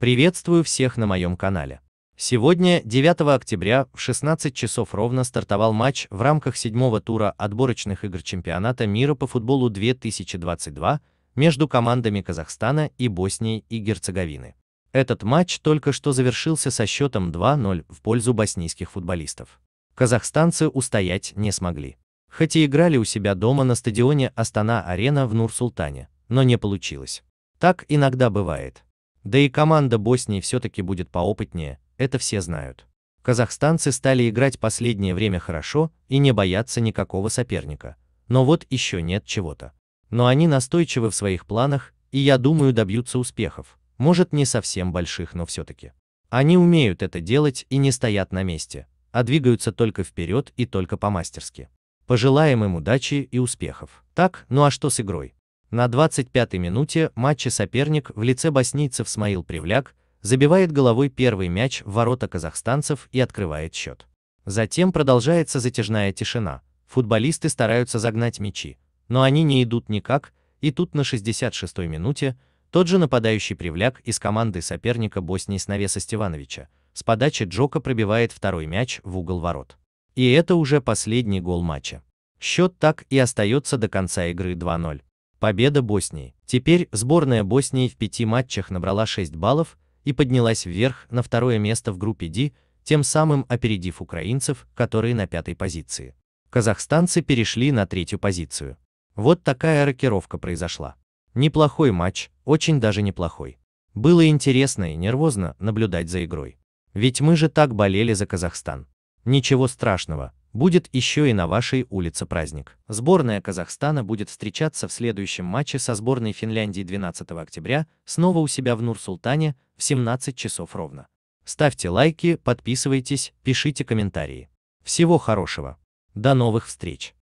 Приветствую всех на моем канале. Сегодня, 9 октября, в 16 часов ровно стартовал матч в рамках седьмого тура отборочных игр чемпионата мира по футболу 2022 между командами Казахстана и Боснии и Герцеговины. Этот матч только что завершился со счетом 2-0 в пользу боснийских футболистов. Казахстанцы устоять не смогли. Хоть и играли у себя дома на стадионе Астана-Арена в Нур-Султане, но не получилось. Так иногда бывает. Да и команда Боснии все-таки будет поопытнее, это все знают. Казахстанцы стали играть последнее время хорошо и не боятся никакого соперника. Но вот еще нет чего-то. Но они настойчивы в своих планах, и я думаю добьются успехов. Может не совсем больших, но все-таки. Они умеют это делать и не стоят на месте, а двигаются только вперед и только по-мастерски. Пожелаем им удачи и успехов. Так, ну а что с игрой? На 25-й минуте матча соперник в лице боснийцев Смаил Привляк забивает головой первый мяч в ворота казахстанцев и открывает счет. Затем продолжается затяжная тишина, футболисты стараются загнать мячи, но они не идут никак, и тут на 66-й минуте тот же нападающий Привляк из команды соперника Боснии с навеса Стевановича с подачи Джока пробивает второй мяч в угол ворот. И это уже последний гол матча. Счет так и остается до конца игры 2-0. Победа Боснии. Теперь сборная Боснии в пяти матчах набрала 6 баллов и поднялась вверх на второе место в группе D, тем самым опередив украинцев, которые на пятой позиции. Казахстанцы перешли на третью позицию. Вот такая рокировка произошла. Неплохой матч, очень даже неплохой. Было интересно и нервозно наблюдать за игрой. Ведь мы же так болели за Казахстан. Ничего страшного, Будет еще и на вашей улице праздник. Сборная Казахстана будет встречаться в следующем матче со сборной Финляндии 12 октября, снова у себя в Нур-Султане, в 17 часов ровно. Ставьте лайки, подписывайтесь, пишите комментарии. Всего хорошего. До новых встреч.